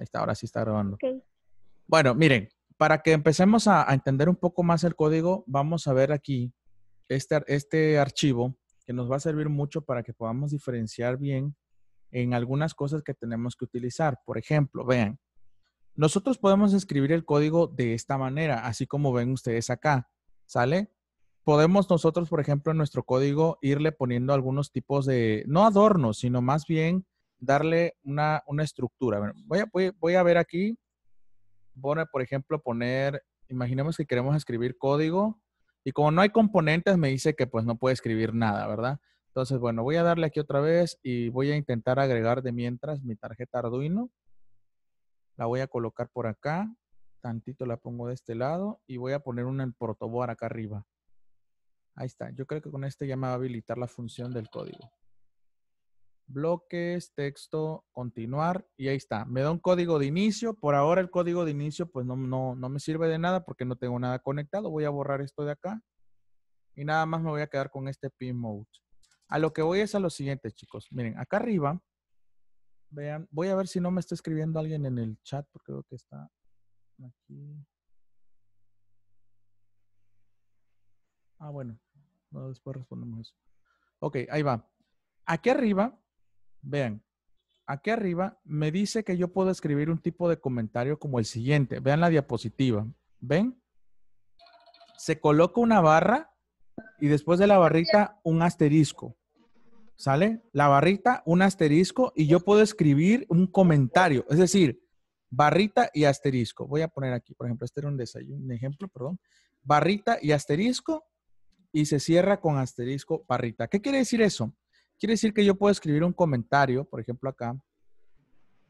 Ahí está, ahora sí está grabando. Bueno, miren, para que empecemos a, entender un poco más el código, vamos a ver aquí este, este archivo que nos va a servir mucho para que podamos diferenciar bien en algunas cosas que tenemos que utilizar. Por ejemplo, vean, nosotros podemos escribir el código de esta manera, así como ven ustedes acá, ¿sale? Podemos nosotros, por ejemplo, en nuestro código irle poniendo algunos tipos de, no adornos, sino más bien darle una, estructura. Voy a, voy, a ver aquí, por ejemplo, poner, imaginemos que queremos escribir código y como no hay componentes, me dice que pues no puede escribir nada, ¿verdad? Entonces, bueno, voy a darle aquí otra vez y voy a intentar agregar de mientras mi tarjeta Arduino. La voy a colocar por acá. Tantito la pongo de este lado y voy a poner un en protoboard acá arriba. Ahí está. Yo creo que con este ya me va a habilitar la función del código bloques, texto, continuar y ahí está. Me da un código de inicio. Por ahora el código de inicio pues no, no, me sirve de nada porque no tengo nada conectado. Voy a borrar esto de acá y nada más me voy a quedar con este pin mode. A lo que voy es a lo siguiente chicos. Miren, acá arriba, vean, voy a ver si no me está escribiendo alguien en el chat porque creo que está aquí. Ah, bueno, después respondemos eso. Ok, ahí va. Aquí arriba Vean, aquí arriba me dice que yo puedo escribir un tipo de comentario como el siguiente. Vean la diapositiva. ¿Ven? Se coloca una barra y después de la barrita un asterisco. ¿Sale? La barrita, un asterisco y yo puedo escribir un comentario. Es decir, barrita y asterisco. Voy a poner aquí, por ejemplo, este era un desayuno, un ejemplo, perdón. Barrita y asterisco y se cierra con asterisco, barrita. ¿Qué quiere decir eso? Quiere decir que yo puedo escribir un comentario, por ejemplo acá,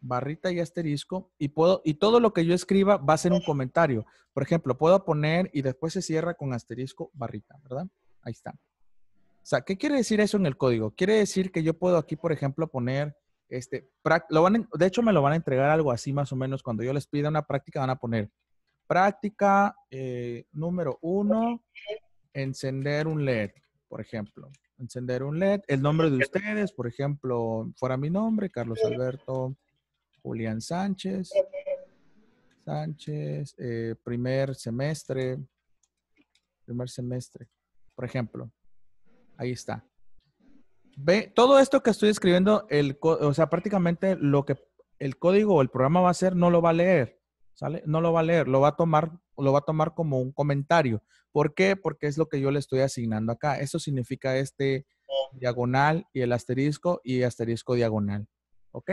barrita y asterisco, y, puedo, y todo lo que yo escriba va a ser un comentario. Por ejemplo, puedo poner y después se cierra con asterisco, barrita, ¿verdad? Ahí está. O sea, ¿qué quiere decir eso en el código? Quiere decir que yo puedo aquí, por ejemplo, poner, este, de hecho me lo van a entregar algo así más o menos, cuando yo les pida una práctica van a poner práctica eh, número uno, encender un LED, por ejemplo encender un LED, el nombre de ustedes, por ejemplo, fuera mi nombre, Carlos Alberto, Julián Sánchez, Sánchez, eh, primer semestre, primer semestre, por ejemplo. Ahí está. Ve, todo esto que estoy escribiendo, el, o sea, prácticamente lo que el código o el programa va a hacer no lo va a leer. ¿sale? No lo va a leer, lo va a tomar, lo va a tomar como un comentario. ¿Por qué? Porque es lo que yo le estoy asignando acá. Eso significa este oh. diagonal y el asterisco y asterisco diagonal. ¿Ok?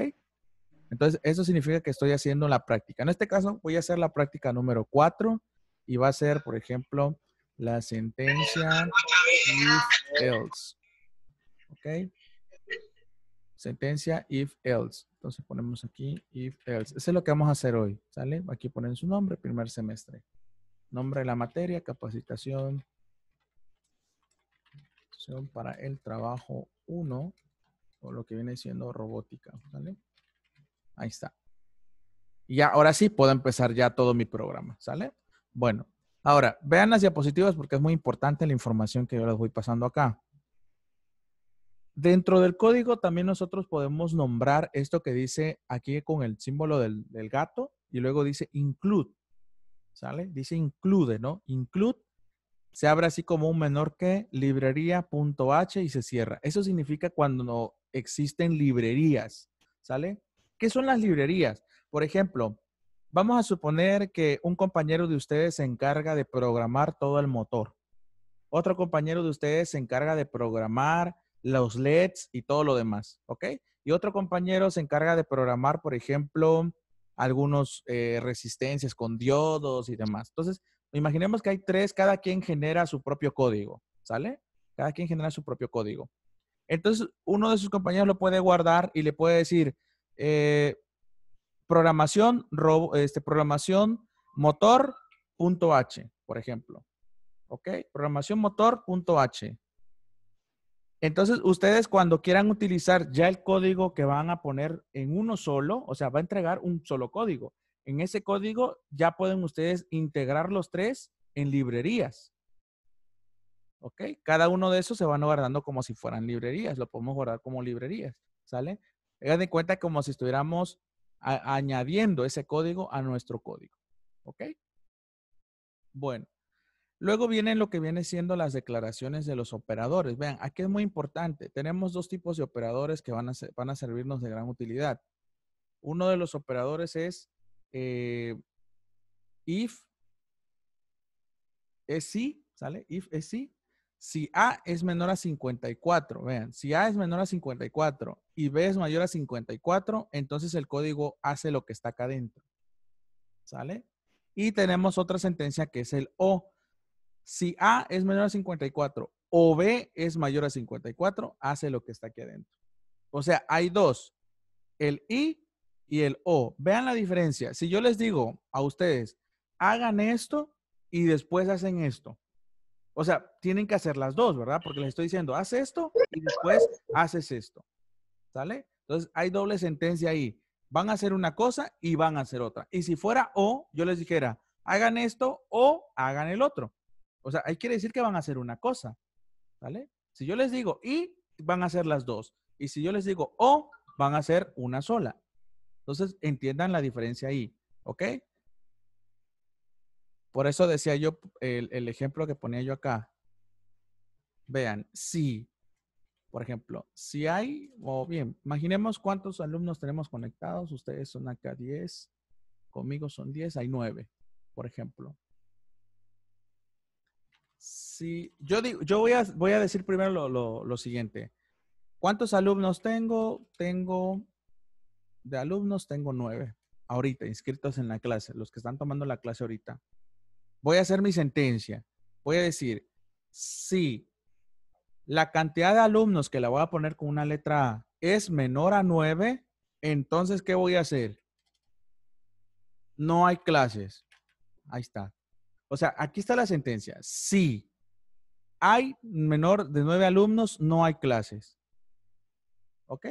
Entonces, eso significa que estoy haciendo la práctica. En este caso, voy a hacer la práctica número 4 y va a ser, por ejemplo, la sentencia if else. ¿Ok? Sentencia if else. Entonces ponemos aquí if else. Eso es lo que vamos a hacer hoy, ¿sale? Aquí ponen su nombre, primer semestre. Nombre de la materia, capacitación para el trabajo 1 o lo que viene siendo robótica, ¿sale? Ahí está. Y ya, ahora sí puedo empezar ya todo mi programa, ¿sale? Bueno, ahora vean las diapositivas porque es muy importante la información que yo les voy pasando acá. Dentro del código también nosotros podemos nombrar esto que dice aquí con el símbolo del, gato y luego dice include, ¿sale? Dice include, ¿no? Include se abre así como un menor que librería.h y se cierra. Eso significa cuando no existen librerías, ¿sale? ¿Qué son las librerías? Por ejemplo, vamos a suponer que un compañero de ustedes se encarga de programar todo el motor. Otro compañero de ustedes se encarga de programar los LEDs y todo lo demás, ¿ok? Y otro compañero se encarga de programar, por ejemplo, algunos eh, resistencias con diodos y demás. Entonces, imaginemos que hay tres, cada quien genera su propio código, ¿sale? Cada quien genera su propio código. Entonces, uno de sus compañeros lo puede guardar y le puede decir, eh, programación, robo, este, programación motor.h, por ejemplo. ¿Ok? Programación motor.h. Entonces, ustedes cuando quieran utilizar ya el código que van a poner en uno solo, o sea, va a entregar un solo código. En ese código ya pueden ustedes integrar los tres en librerías. ¿Ok? Cada uno de esos se van guardando como si fueran librerías. Lo podemos guardar como librerías. ¿Sale? Tengan de cuenta como si estuviéramos añadiendo ese código a nuestro código. ¿Ok? Bueno. Luego vienen lo que viene siendo las declaraciones de los operadores. Vean, aquí es muy importante. Tenemos dos tipos de operadores que van a, van a servirnos de gran utilidad. Uno de los operadores es eh, if es si ¿sale? If es si Si A es menor a 54, vean, si A es menor a 54 y B es mayor a 54, entonces el código hace lo que está acá adentro. ¿Sale? Y tenemos otra sentencia que es el O si A es menor a 54 o B es mayor a 54, hace lo que está aquí adentro. O sea, hay dos, el I y el O. Vean la diferencia. Si yo les digo a ustedes, hagan esto y después hacen esto. O sea, tienen que hacer las dos, ¿verdad? Porque les estoy diciendo, haz esto y después haces esto. ¿Sale? Entonces, hay doble sentencia ahí. Van a hacer una cosa y van a hacer otra. Y si fuera O, yo les dijera, hagan esto o hagan el otro. O sea, ahí quiere decir que van a hacer una cosa, ¿vale? Si yo les digo y, van a hacer las dos. Y si yo les digo o, van a hacer una sola. Entonces, entiendan la diferencia ahí, ¿ok? Por eso decía yo el, ejemplo que ponía yo acá. Vean, si, por ejemplo, si hay, o bien, imaginemos cuántos alumnos tenemos conectados. Ustedes son acá 10, conmigo son 10, hay 9, por ejemplo yo, digo, yo voy, a, decir primero lo, siguiente. ¿Cuántos alumnos tengo? Tengo, de alumnos tengo nueve ahorita inscritos en la clase, los que están tomando la clase ahorita. Voy a hacer mi sentencia. Voy a decir, si la cantidad de alumnos que la voy a poner con una letra A es menor a nueve, entonces, ¿qué voy a hacer? No hay clases. Ahí está. O sea, aquí está la sentencia. Sí hay menor de nueve alumnos, no hay clases. ¿Ok?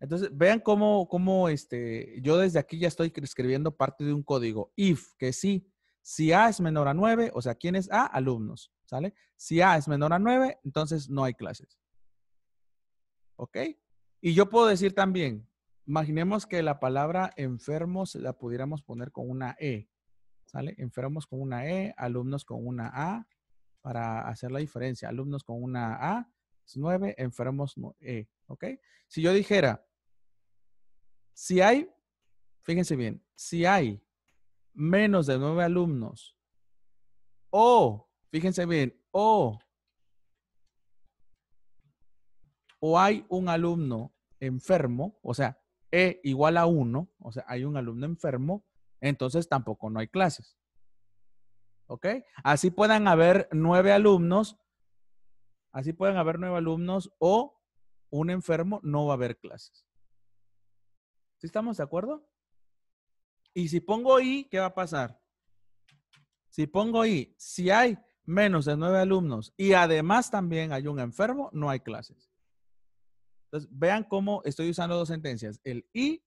Entonces, vean cómo, cómo este, yo desde aquí ya estoy escribiendo parte de un código. If, que sí, si A es menor a 9, o sea, ¿quién es A? Alumnos, ¿sale? Si A es menor a 9, entonces no hay clases. ¿Ok? Y yo puedo decir también, imaginemos que la palabra enfermos la pudiéramos poner con una E, ¿sale? Enfermos con una E, alumnos con una A, para hacer la diferencia. Alumnos con una A es pues, 9, enfermos E. ¿Ok? Si yo dijera, si hay, fíjense bien, si hay menos de 9 alumnos o, fíjense bien, o, o hay un alumno enfermo, o sea, E igual a 1, o sea, hay un alumno enfermo, entonces tampoco no hay clases. ¿ok? Así puedan haber nueve alumnos, así pueden haber nueve alumnos o un enfermo, no va a haber clases. ¿Sí estamos de acuerdo? Y si pongo I, ¿qué va a pasar? Si pongo I, si hay menos de nueve alumnos y además también hay un enfermo, no hay clases. Entonces, vean cómo estoy usando dos sentencias, el I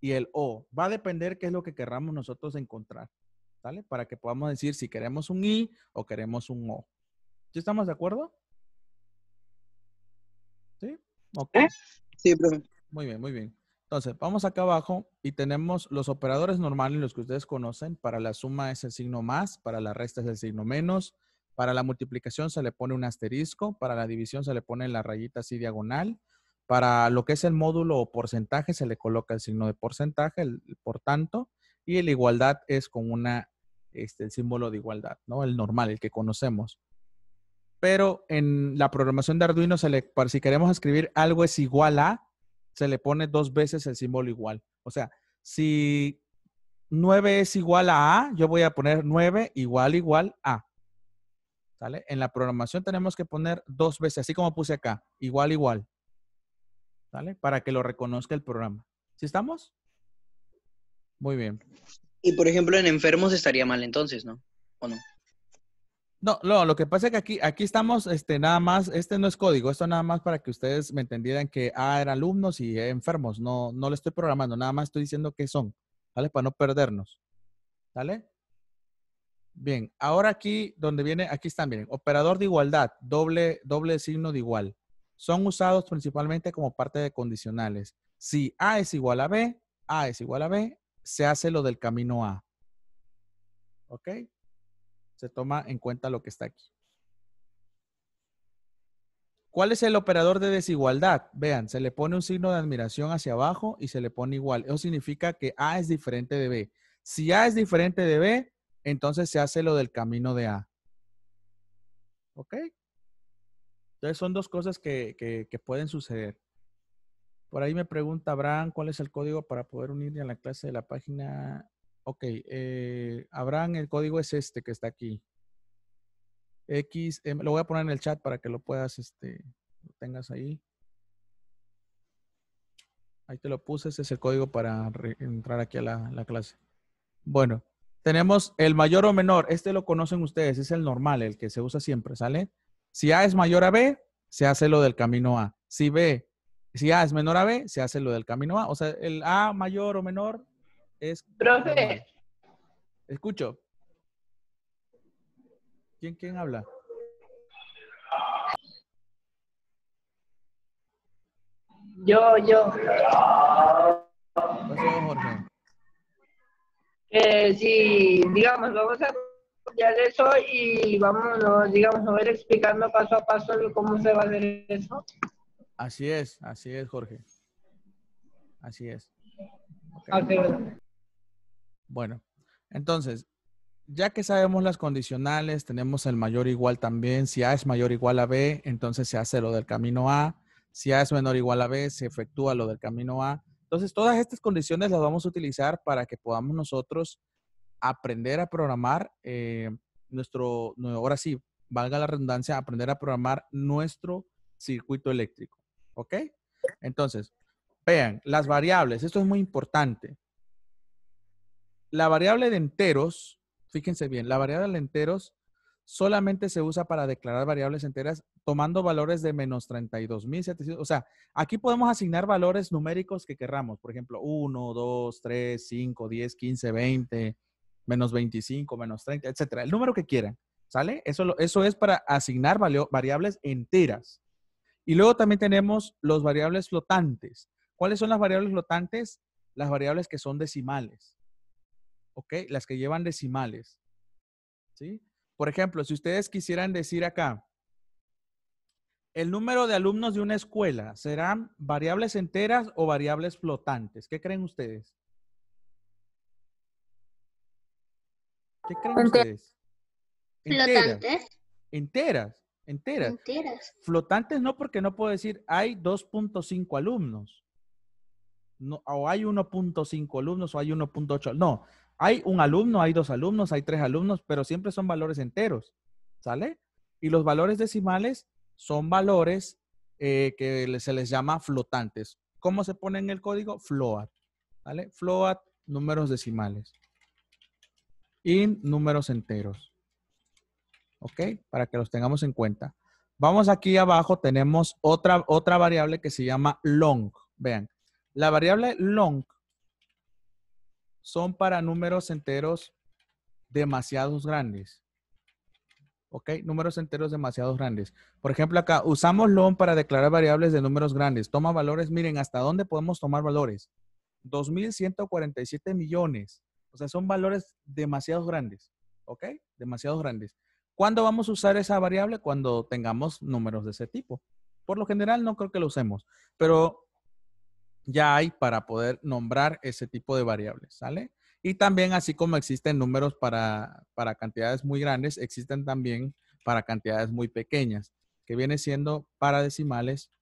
y el O. Va a depender qué es lo que querramos nosotros encontrar. Para que podamos decir si queremos un I o queremos un O. ¿Sí estamos de acuerdo? ¿Sí? Ok. ¿Eh? Sí, profe. Muy bien, muy bien. Entonces, vamos acá abajo y tenemos los operadores normales, los que ustedes conocen. Para la suma es el signo más, para la resta es el signo menos, para la multiplicación se le pone un asterisco, para la división se le pone la rayita así diagonal, para lo que es el módulo o porcentaje se le coloca el signo de porcentaje, el, por tanto, y la igualdad es con una, este, el símbolo de igualdad, ¿no? El normal, el que conocemos. Pero en la programación de Arduino, se le, si queremos escribir algo es igual a, se le pone dos veces el símbolo igual. O sea, si 9 es igual a A, yo voy a poner 9 igual igual A. ¿Sale? En la programación tenemos que poner dos veces, así como puse acá, igual igual. ¿Sale? Para que lo reconozca el programa. ¿Sí estamos? Muy bien. Y por ejemplo, en enfermos estaría mal entonces, ¿no? ¿O no? No, lo que pasa es que aquí, aquí estamos, este, nada más, este no es código, esto nada más para que ustedes me entendieran que, ah, eran alumnos y eh, enfermos, no, no le estoy programando, nada más estoy diciendo qué son, ¿vale? Para no perdernos, ¿vale? Bien, ahora aquí, donde viene, aquí están, miren, operador de igualdad, doble, doble signo de igual, son usados principalmente como parte de condicionales. Si A es igual a B, A es igual a B, se hace lo del camino A. ¿Ok? Se toma en cuenta lo que está aquí. ¿Cuál es el operador de desigualdad? Vean, se le pone un signo de admiración hacia abajo y se le pone igual. Eso significa que A es diferente de B. Si A es diferente de B, entonces se hace lo del camino de A. ¿Ok? Entonces son dos cosas que, que pueden suceder. Por ahí me pregunta Abraham cuál es el código para poder unirme a la clase de la página. Ok, eh, Abraham, el código es este que está aquí. X, em, lo voy a poner en el chat para que lo puedas, este, lo tengas ahí. Ahí te lo puse, ese es el código para entrar aquí a la, la clase. Bueno, tenemos el mayor o menor, este lo conocen ustedes, es el normal, el que se usa siempre, ¿sale? Si A es mayor a B, se hace lo del camino A. Si B si A es menor a B, se hace lo del camino A. O sea, el A mayor o menor es... Profe. Escucho. ¿Quién, quién habla? Yo, yo. Eh, si, digamos, vamos a copiar eso y vamos, digamos, a ver explicando paso a paso cómo se va a hacer eso. Así es, así es, Jorge. Así es. Bueno, entonces, ya que sabemos las condicionales, tenemos el mayor igual también. Si A es mayor igual a B, entonces se hace lo del camino A. Si A es menor igual a B, se efectúa lo del camino A. Entonces, todas estas condiciones las vamos a utilizar para que podamos nosotros aprender a programar eh, nuestro, ahora sí, valga la redundancia, aprender a programar nuestro circuito eléctrico. ¿Ok? Entonces, vean, las variables, esto es muy importante. La variable de enteros, fíjense bien, la variable de enteros solamente se usa para declarar variables enteras tomando valores de menos 32.700. O sea, aquí podemos asignar valores numéricos que querramos. Por ejemplo, 1, 2, 3, 5, 10, 15, 20, menos 25, menos 30, etcétera. El número que quieran. ¿Sale? Eso, eso es para asignar variables enteras. Y luego también tenemos los variables flotantes. ¿Cuáles son las variables flotantes? Las variables que son decimales. ¿Ok? Las que llevan decimales. ¿Sí? Por ejemplo, si ustedes quisieran decir acá, el número de alumnos de una escuela, ¿serán variables enteras o variables flotantes? ¿Qué creen ustedes? ¿Qué creen ustedes? Enteras. Flotantes. Enteras enteras. Flotantes no, porque no puedo decir hay 2.5 alumnos. No, o hay 1.5 alumnos o hay 1.8. No, hay un alumno, hay dos alumnos, hay tres alumnos, pero siempre son valores enteros. ¿Sale? Y los valores decimales son valores eh, que se les llama flotantes. ¿Cómo se pone en el código? Float. ¿sale? Float, números decimales. Y números enteros. ¿ok? Para que los tengamos en cuenta. Vamos aquí abajo, tenemos otra, otra variable que se llama long. Vean, la variable long son para números enteros demasiados grandes. ¿Ok? Números enteros demasiados grandes. Por ejemplo, acá usamos long para declarar variables de números grandes. Toma valores, miren, ¿hasta dónde podemos tomar valores? 2.147 millones. O sea, son valores demasiados grandes. ¿Ok? Demasiados grandes. ¿Cuándo vamos a usar esa variable? Cuando tengamos números de ese tipo. Por lo general no creo que lo usemos, pero ya hay para poder nombrar ese tipo de variables, ¿sale? Y también así como existen números para, cantidades muy grandes, existen también para cantidades muy pequeñas, que viene siendo para decimales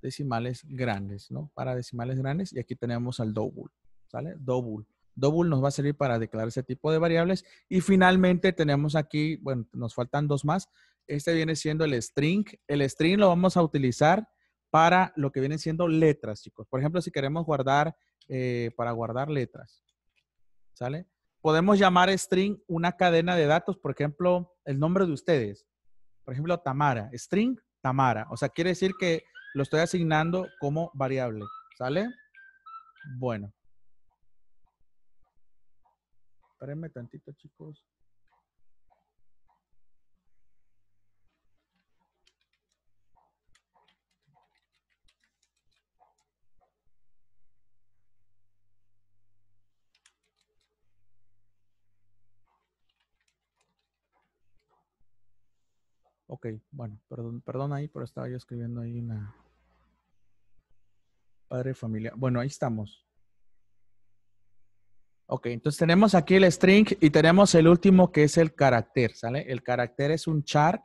decimales grandes, ¿no? Para decimales grandes y aquí tenemos al double, ¿sale? Double. Double nos va a servir para declarar ese tipo de variables. Y finalmente tenemos aquí, bueno, nos faltan dos más. Este viene siendo el string. El string lo vamos a utilizar para lo que vienen siendo letras, chicos. Por ejemplo, si queremos guardar, eh, para guardar letras, ¿sale? Podemos llamar string una cadena de datos, por ejemplo, el nombre de ustedes. Por ejemplo, Tamara. String, Tamara. O sea, quiere decir que lo estoy asignando como variable, ¿sale? Bueno, Espérenme tantito, chicos. Ok, bueno, perdón, perdón ahí, pero estaba yo escribiendo ahí una... Padre familia. Bueno, ahí estamos. Ok, entonces tenemos aquí el string y tenemos el último que es el carácter, ¿sale? El carácter es un char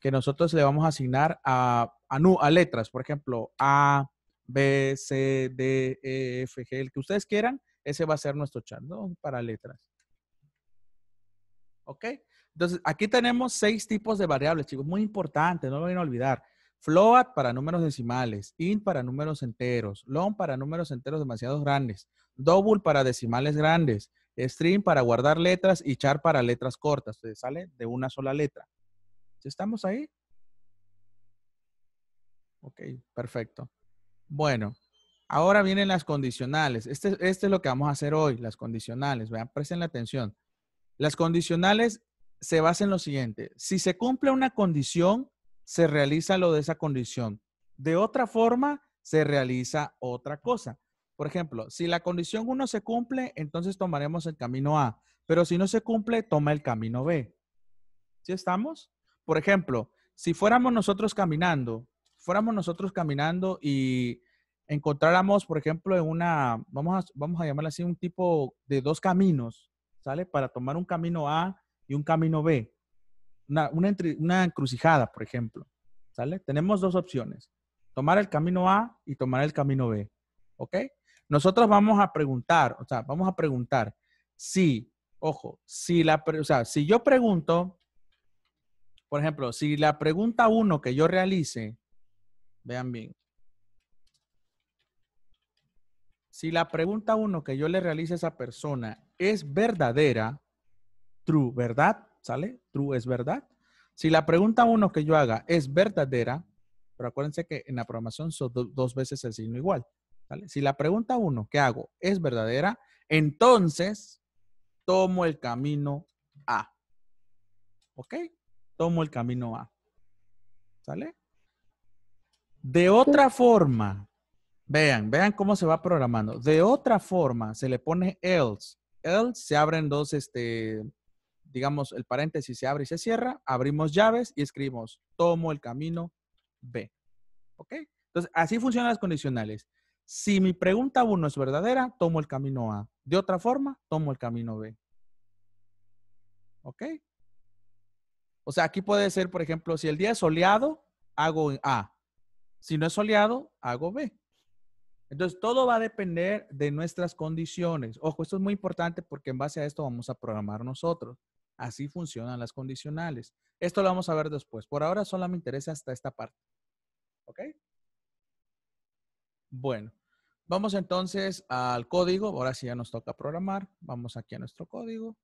que nosotros le vamos a asignar a, a, a letras, por ejemplo, A, B, C, D, E, F, G, el que ustedes quieran, ese va a ser nuestro char, ¿no? Para letras. Ok, entonces aquí tenemos seis tipos de variables, chicos, muy importante, no lo vayan a olvidar float para números decimales, int para números enteros, long para números enteros demasiado grandes, double para decimales grandes, string para guardar letras y char para letras cortas. Se sale de una sola letra. ¿Estamos ahí? Ok, perfecto. Bueno, ahora vienen las condicionales. Este, este es lo que vamos a hacer hoy, las condicionales. Vean, presten la atención. Las condicionales se basan en lo siguiente. Si se cumple una condición, se realiza lo de esa condición. De otra forma, se realiza otra cosa. Por ejemplo, si la condición 1 se cumple, entonces tomaremos el camino A, pero si no se cumple, toma el camino B. ¿Sí estamos? Por ejemplo, si fuéramos nosotros caminando, fuéramos nosotros caminando y encontráramos, por ejemplo, en una, vamos a, vamos a llamarla así, un tipo de dos caminos, ¿sale? Para tomar un camino A y un camino B una, encrucijada, por ejemplo. ¿Sale? Tenemos dos opciones. Tomar el camino A y tomar el camino B. ¿Ok? Nosotros vamos a preguntar, o sea, vamos a preguntar si, ojo, si la, o sea, si yo pregunto, por ejemplo, si la pregunta 1 que yo realice, vean bien, si la pregunta 1 que yo le realice a esa persona es verdadera, true, ¿verdad? ¿sale? True es verdad. Si la pregunta uno que yo haga es verdadera, pero acuérdense que en la programación son dos veces el signo igual, ¿sale? Si la pregunta uno que hago es verdadera, entonces tomo el camino A. ¿Ok? Tomo el camino A. ¿Sale? De otra forma, vean, vean cómo se va programando. De otra forma, se le pone else. Else se abren dos, este, digamos, el paréntesis se abre y se cierra, abrimos llaves y escribimos, tomo el camino B. ¿Ok? Entonces, así funcionan las condicionales. Si mi pregunta 1 es verdadera, tomo el camino A. De otra forma, tomo el camino B. ¿Ok? O sea, aquí puede ser, por ejemplo, si el día es soleado, hago A. Si no es soleado, hago B. Entonces, todo va a depender de nuestras condiciones. Ojo, esto es muy importante porque en base a esto vamos a programar nosotros. Así funcionan las condicionales. Esto lo vamos a ver después. Por ahora solo me interesa hasta esta parte. ¿Ok? Bueno, vamos entonces al código. Ahora sí ya nos toca programar. Vamos aquí a nuestro código.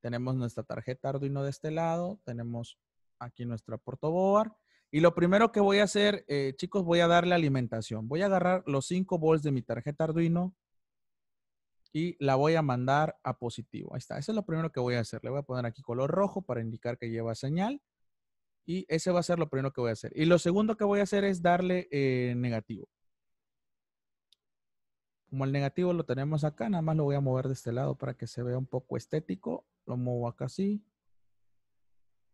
Tenemos nuestra tarjeta Arduino de este lado. Tenemos aquí nuestra portoboard. Y lo primero que voy a hacer, eh, chicos, voy a darle alimentación. Voy a agarrar los 5 volts de mi tarjeta Arduino y la voy a mandar a positivo. Ahí está. Eso es lo primero que voy a hacer. Le voy a poner aquí color rojo para indicar que lleva señal. Y ese va a ser lo primero que voy a hacer. Y lo segundo que voy a hacer es darle eh, negativo. Como el negativo lo tenemos acá, nada más lo voy a mover de este lado para que se vea un poco estético. Lo muevo acá así.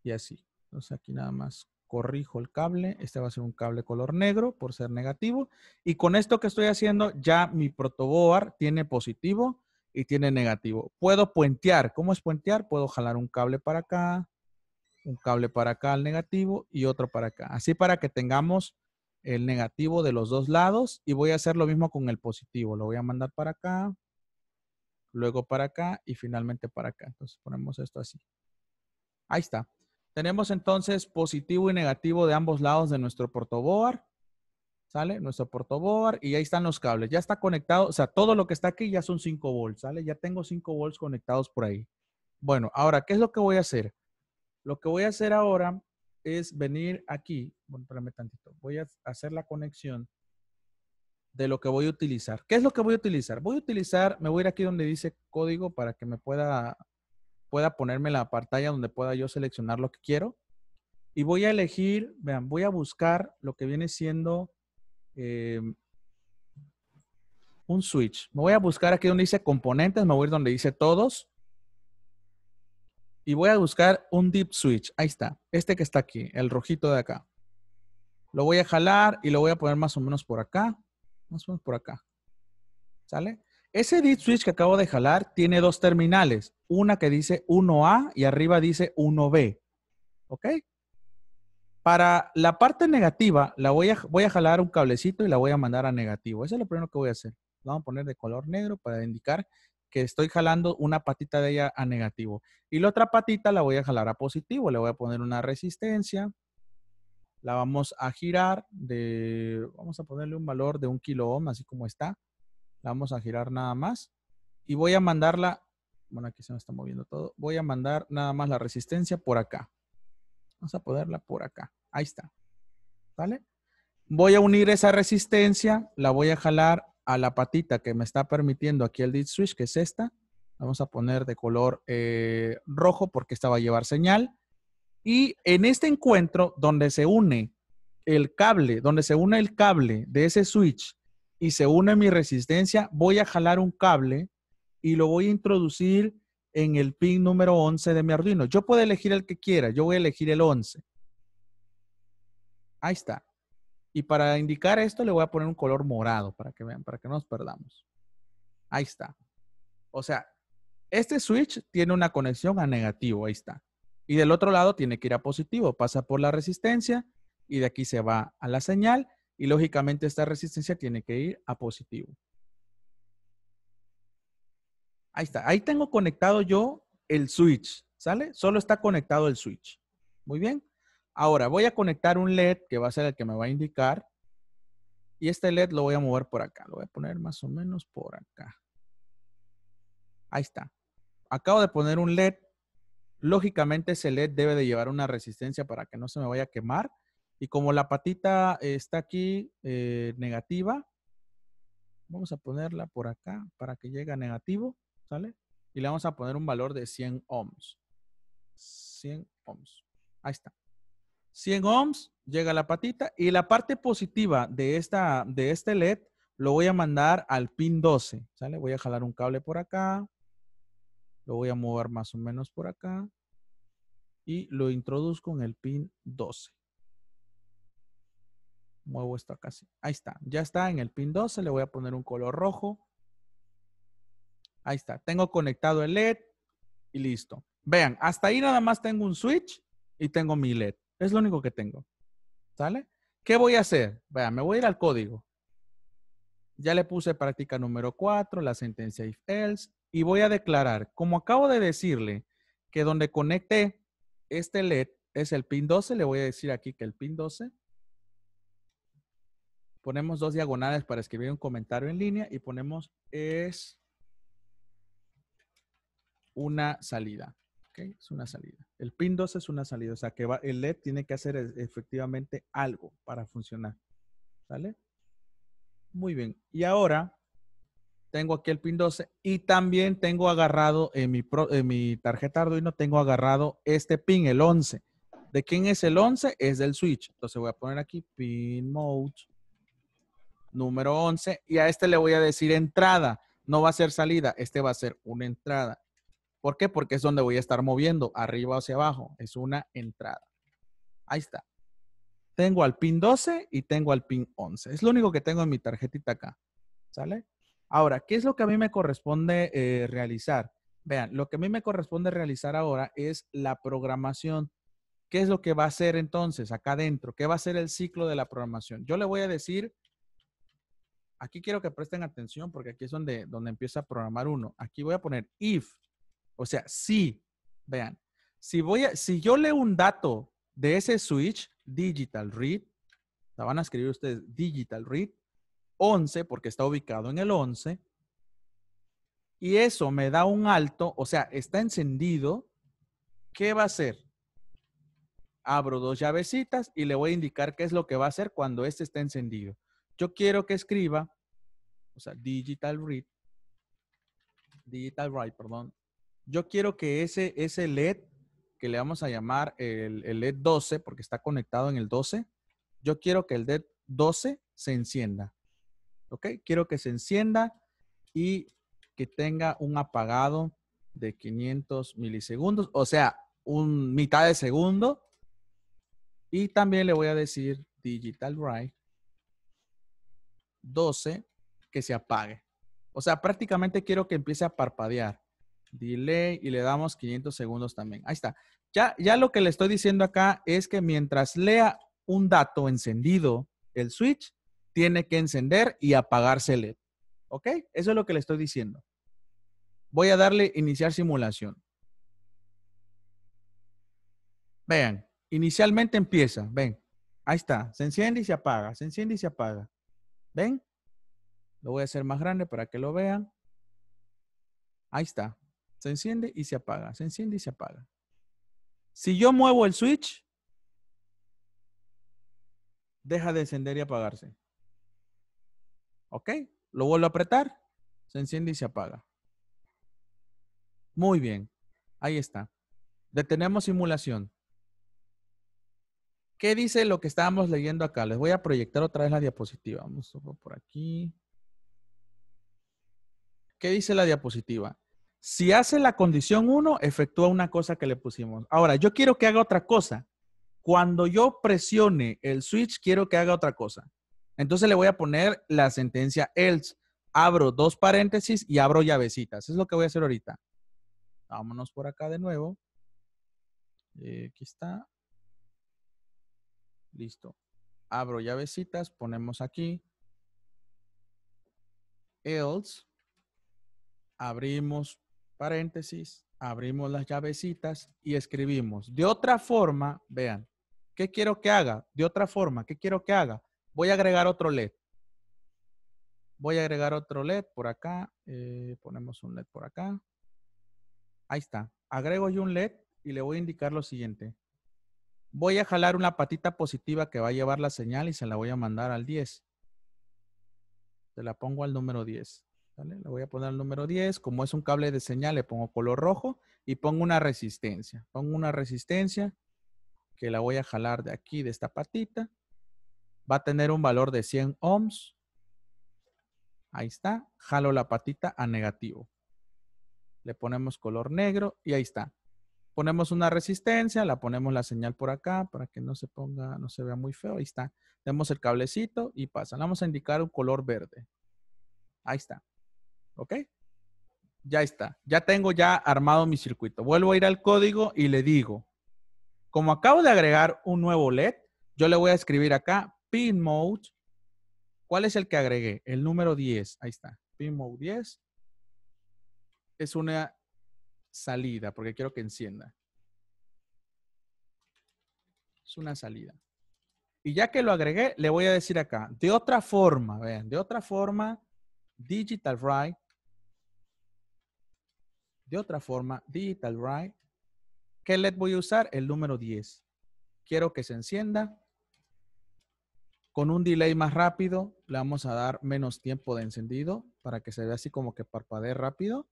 Y así. Entonces aquí nada más corrijo el cable, este va a ser un cable color negro por ser negativo. Y con esto que estoy haciendo, ya mi protoboard tiene positivo y tiene negativo. Puedo puentear. ¿Cómo es puentear? Puedo jalar un cable para acá, un cable para acá al negativo y otro para acá. Así para que tengamos el negativo de los dos lados y voy a hacer lo mismo con el positivo. Lo voy a mandar para acá, luego para acá y finalmente para acá. Entonces ponemos esto así. Ahí está. Tenemos entonces positivo y negativo de ambos lados de nuestro portoboard. ¿Sale? Nuestro portoboard y ahí están los cables. Ya está conectado, o sea, todo lo que está aquí ya son 5 volts, ¿sale? Ya tengo 5 volts conectados por ahí. Bueno, ahora, ¿qué es lo que voy a hacer? Lo que voy a hacer ahora es venir aquí, bueno, espérame tantito, voy a hacer la conexión de lo que voy a utilizar. ¿Qué es lo que voy a utilizar? Voy a utilizar, me voy a ir aquí donde dice código para que me pueda pueda ponerme la pantalla donde pueda yo seleccionar lo que quiero. Y voy a elegir, vean, voy a buscar lo que viene siendo em, un switch. Me voy a buscar aquí donde dice componentes, me voy a ir donde dice todos. Y voy a buscar un deep switch. Ahí está. Este que está aquí, el rojito de acá. Lo voy a jalar y lo voy a poner más o menos por acá. Más o menos por acá. ¿Sale? Ese deep switch que acabo de jalar tiene dos terminales una que dice 1A y arriba dice 1B. ¿Ok? Para la parte negativa, la voy a, voy a jalar un cablecito y la voy a mandar a negativo. Eso es lo primero que voy a hacer. vamos a poner de color negro para indicar que estoy jalando una patita de ella a negativo. Y la otra patita la voy a jalar a positivo. Le voy a poner una resistencia. La vamos a girar de, vamos a ponerle un valor de un kilo ohm, así como está. La vamos a girar nada más. Y voy a mandarla bueno, aquí se me está moviendo todo. Voy a mandar nada más la resistencia por acá. Vamos a ponerla por acá. Ahí está. ¿Vale? Voy a unir esa resistencia, la voy a jalar a la patita que me está permitiendo aquí el DIT switch, que es esta. Vamos a poner de color eh, rojo porque esta va a llevar señal. Y en este encuentro donde se une el cable, donde se une el cable de ese switch y se une mi resistencia, voy a jalar un cable y lo voy a introducir en el pin número 11 de mi Arduino. Yo puedo elegir el que quiera, yo voy a elegir el 11. Ahí está. Y para indicar esto le voy a poner un color morado para que vean, para que no nos perdamos. Ahí está. O sea, este switch tiene una conexión a negativo, ahí está. Y del otro lado tiene que ir a positivo, pasa por la resistencia y de aquí se va a la señal y lógicamente esta resistencia tiene que ir a positivo. Ahí está. Ahí tengo conectado yo el switch, ¿sale? Solo está conectado el switch. Muy bien. Ahora voy a conectar un LED que va a ser el que me va a indicar. Y este LED lo voy a mover por acá. Lo voy a poner más o menos por acá. Ahí está. Acabo de poner un LED. Lógicamente ese LED debe de llevar una resistencia para que no se me vaya a quemar. Y como la patita está aquí eh, negativa, vamos a ponerla por acá para que llegue a negativo. ¿Sale? Y le vamos a poner un valor de 100 ohms. 100 ohms. Ahí está. 100 ohms, llega la patita y la parte positiva de, esta, de este LED lo voy a mandar al pin 12, ¿sale? Voy a jalar un cable por acá, lo voy a mover más o menos por acá y lo introduzco en el pin 12. Muevo esto acá, sí. Ahí está, ya está en el pin 12, le voy a poner un color rojo Ahí está. Tengo conectado el LED y listo. Vean, hasta ahí nada más tengo un switch y tengo mi LED. Es lo único que tengo. ¿Sale? ¿Qué voy a hacer? Vean, me voy a ir al código. Ya le puse práctica número 4, la sentencia if else, y voy a declarar, como acabo de decirle, que donde conecte este LED es el pin 12, le voy a decir aquí que el pin 12. Ponemos dos diagonales para escribir un comentario en línea y ponemos es una salida. ¿okay? Es una salida. El pin 12 es una salida. O sea que el LED tiene que hacer efectivamente algo para funcionar. ¿Sale? Muy bien. Y ahora tengo aquí el pin 12 y también tengo agarrado en mi, en mi tarjeta Arduino, tengo agarrado este pin, el 11. ¿De quién es el 11? Es del switch. Entonces voy a poner aquí pin mode número 11 y a este le voy a decir entrada. No va a ser salida, este va a ser una entrada. ¿Por qué? Porque es donde voy a estar moviendo, arriba hacia abajo. Es una entrada. Ahí está. Tengo al pin 12 y tengo al pin 11. Es lo único que tengo en mi tarjetita acá. ¿Sale? Ahora, ¿qué es lo que a mí me corresponde eh, realizar? Vean, lo que a mí me corresponde realizar ahora es la programación. ¿Qué es lo que va a hacer entonces acá adentro? ¿Qué va a ser el ciclo de la programación? Yo le voy a decir, aquí quiero que presten atención porque aquí es donde, donde empieza a programar uno. Aquí voy a poner if o sea, sí, vean, si, voy a, si yo leo un dato de ese switch, digital read, la van a escribir ustedes digital read, 11, porque está ubicado en el 11, y eso me da un alto, o sea, está encendido, ¿qué va a hacer? Abro dos llavecitas y le voy a indicar qué es lo que va a hacer cuando este está encendido. Yo quiero que escriba, o sea, digital read, digital write, perdón, yo quiero que ese, ese LED que le vamos a llamar el, LED 12, porque está conectado en el 12, yo quiero que el LED 12 se encienda. ¿Ok? Quiero que se encienda y que tenga un apagado de 500 milisegundos, o sea, un mitad de segundo. Y también le voy a decir Digital Write 12 que se apague. O sea, prácticamente quiero que empiece a parpadear. Delay y le damos 500 segundos también. Ahí está. Ya, ya lo que le estoy diciendo acá es que mientras lea un dato encendido, el switch tiene que encender y apagarse LED. ¿Ok? Eso es lo que le estoy diciendo. Voy a darle iniciar simulación. Vean, inicialmente empieza, ven. Ahí está, se enciende y se apaga, se enciende y se apaga. ¿Ven? Lo voy a hacer más grande para que lo vean. Ahí está. Se enciende y se apaga, se enciende y se apaga. Si yo muevo el switch, deja de encender y apagarse. ¿Ok? Lo vuelvo a apretar, se enciende y se apaga. Muy bien, ahí está. Detenemos simulación. ¿Qué dice lo que estábamos leyendo acá? Les voy a proyectar otra vez la diapositiva. Vamos por aquí. ¿Qué dice la diapositiva? Si hace la condición 1, efectúa una cosa que le pusimos. Ahora, yo quiero que haga otra cosa. Cuando yo presione el switch, quiero que haga otra cosa. Entonces le voy a poner la sentencia else. Abro dos paréntesis y abro llavecitas. Es lo que voy a hacer ahorita. Vámonos por acá de nuevo. Eh, aquí está. Listo. Abro llavecitas, ponemos aquí. Else. Abrimos paréntesis, abrimos las llavecitas y escribimos. De otra forma, vean, ¿qué quiero que haga? De otra forma, ¿qué quiero que haga? Voy a agregar otro LED. Voy a agregar otro LED por acá. Eh, ponemos un LED por acá. Ahí está. Agrego yo un LED y le voy a indicar lo siguiente. Voy a jalar una patita positiva que va a llevar la señal y se la voy a mandar al 10. Se la pongo al número 10. Le voy a poner el número 10. Como es un cable de señal, le pongo color rojo y pongo una resistencia. Pongo una resistencia que la voy a jalar de aquí, de esta patita. Va a tener un valor de 100 ohms. Ahí está. Jalo la patita a negativo. Le ponemos color negro y ahí está. Ponemos una resistencia, la ponemos la señal por acá para que no se ponga, no se vea muy feo. Ahí está. Tenemos el cablecito y pasa. vamos a indicar un color verde. Ahí está. ¿Ok? Ya está. Ya tengo ya armado mi circuito. Vuelvo a ir al código y le digo, como acabo de agregar un nuevo LED, yo le voy a escribir acá pin mode. ¿Cuál es el que agregué? El número 10. Ahí está. Pin mode 10. Es una salida porque quiero que encienda. Es una salida. Y ya que lo agregué, le voy a decir acá, de otra forma, vean, de otra forma, Digital write de otra forma, digital Write. ¿Qué LED voy a usar? El número 10. Quiero que se encienda. Con un delay más rápido, le vamos a dar menos tiempo de encendido para que se vea así como que parpadee rápido.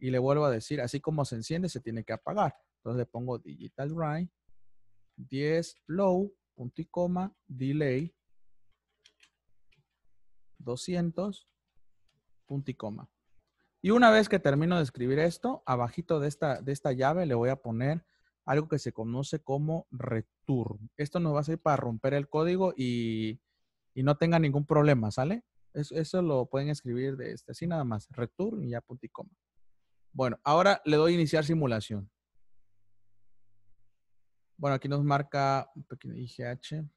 Y le vuelvo a decir, así como se enciende, se tiene que apagar. Entonces le pongo digital Write. 10 low, punto y coma, delay, 200, punto y coma. Y una vez que termino de escribir esto, abajito de esta, de esta llave le voy a poner algo que se conoce como return. Esto nos va a servir para romper el código y, no tenga ningún problema, ¿sale? Eso, lo pueden escribir de este, así nada más, return y ya punto y coma. Bueno, ahora le doy iniciar simulación. Bueno, aquí nos marca un pequeño IGH.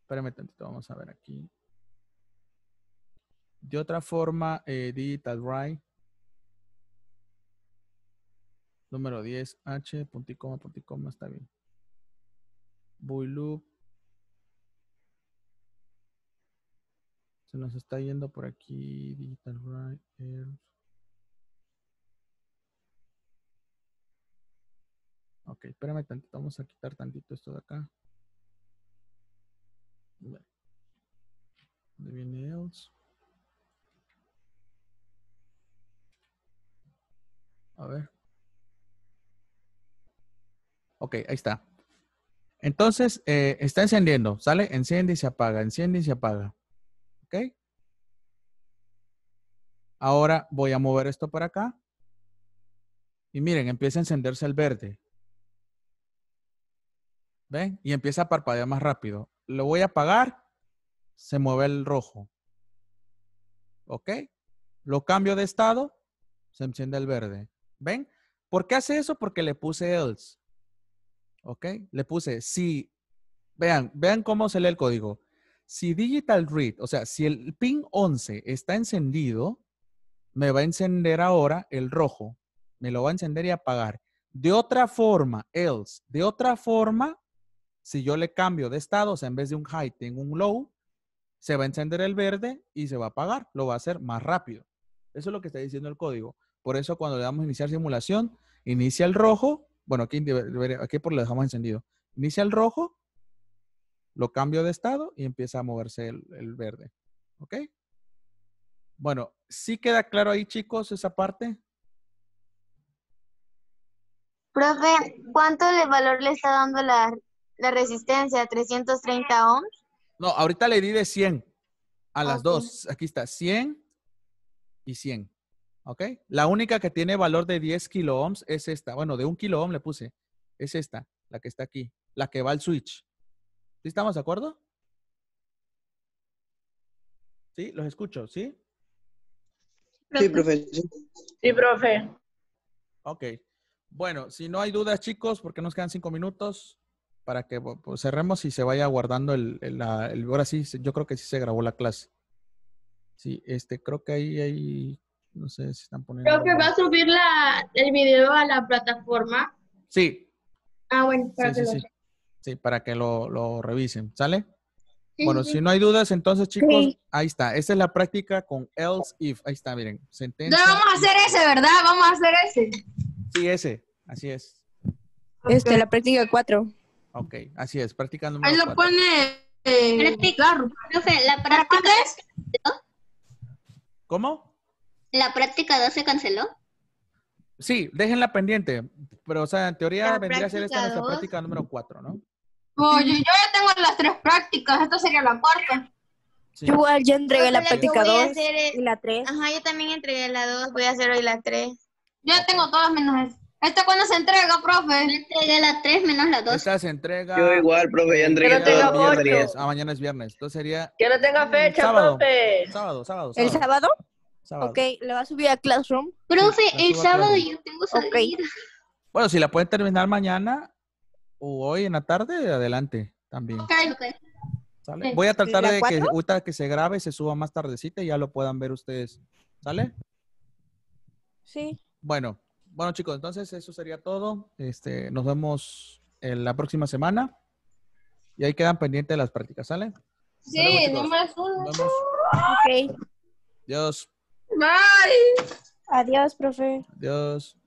Espérame tantito, vamos a ver aquí. De otra forma, eh, digital write Número 10, H, punto coma, punto coma, está bien. Voy Se nos está yendo por aquí, digital write else. Ok, espérame tantito, vamos a quitar tantito esto de acá. ¿Dónde viene else? A ver. Ok, ahí está. Entonces, eh, está encendiendo, ¿sale? Enciende y se apaga, enciende y se apaga. ¿Ok? Ahora voy a mover esto para acá. Y miren, empieza a encenderse el verde. ¿Ven? Y empieza a parpadear más rápido. Lo voy a apagar, se mueve el rojo. ¿Ok? Lo cambio de estado, se enciende el verde. ¿Ven? ¿Por qué hace eso? Porque le puse else. ¿Ok? Le puse si. Vean, vean cómo se lee el código. Si digital read, o sea, si el pin 11 está encendido, me va a encender ahora el rojo. Me lo va a encender y apagar. De otra forma, else. De otra forma, si yo le cambio de estado, o sea, en vez de un high, tengo un low, se va a encender el verde y se va a apagar. Lo va a hacer más rápido. Eso es lo que está diciendo el código. Por eso cuando le damos iniciar simulación, inicia el rojo. Bueno, aquí, por lo dejamos encendido. Inicia el rojo, lo cambio de estado y empieza a moverse el, verde. ¿Ok? Bueno, ¿sí queda claro ahí, chicos, esa parte? Profe, ¿cuánto de valor le está dando la, la resistencia? ¿330 ohms? No, ahorita le di de 100 a las dos. Aquí está, 100 y 100. ¿Ok? La única que tiene valor de 10 kilo ohms es esta. Bueno, de un kilo le puse. Es esta, la que está aquí, la que va al switch. ¿Sí estamos de acuerdo? ¿Sí? Los escucho, ¿sí? Sí, profe. Sí, profe. Ok. Bueno, si no hay dudas, chicos, porque nos quedan cinco minutos para que pues, cerremos y se vaya guardando el, la, el, Ahora sí, yo creo que sí se grabó la clase. Sí, este, creo que ahí hay no sé si están poniendo. Creo que va a subir el video a la plataforma. Sí. Ah, bueno, para sí, que lo sí. para que lo, revisen. ¿Sale? Bueno, si no hay dudas, entonces chicos, ahí está. Esa es la práctica con else if. Ahí está, miren. Sentencia. No, vamos a hacer ese, ¿verdad? Vamos a hacer ese. Sí, ese. Así es. Este, la práctica 4. Ok, así es. practicando número Ahí lo pone. Eh, práctica. la práctica. ¿Cómo? ¿La práctica 2 se canceló? Sí, déjenla pendiente. Pero, o sea, en teoría vendría a ser esta nuestra práctica número 4, ¿no? Oye, yo ya tengo las tres prácticas, esta sería la cuarta. Yo igual yo entregué la, práctica 2 y la 3. Ajá, yo también entregué la 2, voy a hacer hoy la 3. Yo ya tengo todas menos esa. ¿Esta cuándo se entrega, profe? Yo entregué la 3 menos la 2. Esta se entrega. Yo igual, profe, ya entregué la 2. Ah, mañana es viernes. Entonces sería. Que no tenga fecha, profe. Sábado, sábado, sábado. ¿El sábado? Ok, ¿la va a subir a Classroom? Profe, el sábado yo tengo su Okay. Bueno, si la pueden terminar mañana o hoy en la tarde, adelante también. Ok, ok. Voy a tratar de que, que se grabe, se suba más tardecita y ya lo puedan ver ustedes. ¿Sale? Sí. Bueno, bueno chicos, entonces eso sería todo. Este, nos vemos en eh, la próxima semana. Y ahí quedan pendientes las prácticas, ¿sale? Sí, nomás uno. Ok. Adiós. Bye. Adiós, profe. Adiós.